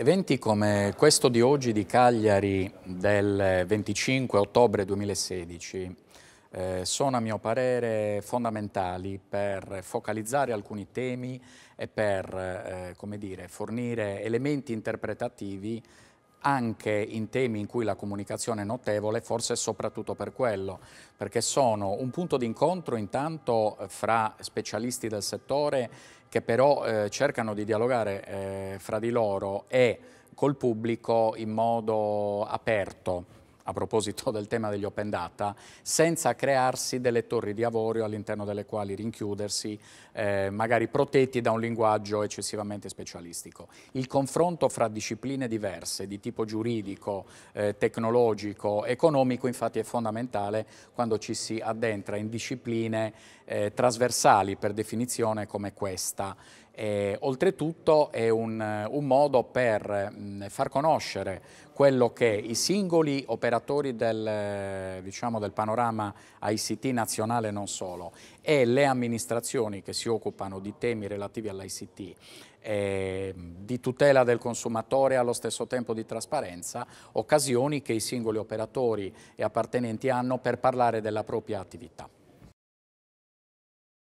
Eventi come questo di oggi di Cagliari del 25 ottobre 2016 eh, sono a mio parere fondamentali per focalizzare alcuni temi e per eh, dire, fornire elementi interpretativi anche in temi in cui la comunicazione è notevole, forse soprattutto per quello, perché sono un punto di incontro intanto eh, fra specialisti del settore che però eh, cercano di dialogare eh, fra di loro e col pubblico in modo aperto a proposito del tema degli open data, senza crearsi delle torri di avorio all'interno delle quali rinchiudersi, eh, magari protetti da un linguaggio eccessivamente specialistico. Il confronto fra discipline diverse di tipo giuridico, eh, tecnologico, economico infatti è fondamentale quando ci si addentra in discipline eh, trasversali per definizione come questa e, eh, oltretutto è un, un modo per mh, mm, far conoscere quello che i singoli operatori del, eh, diciamo, del panorama ICT nazionale e non solo e le amministrazioni che si occupano di temi relativi all'ICT eh, di tutela del consumatore e allo stesso tempo di trasparenza, occasioni che i singoli operatori e appartenenti hanno per parlare della propria attività.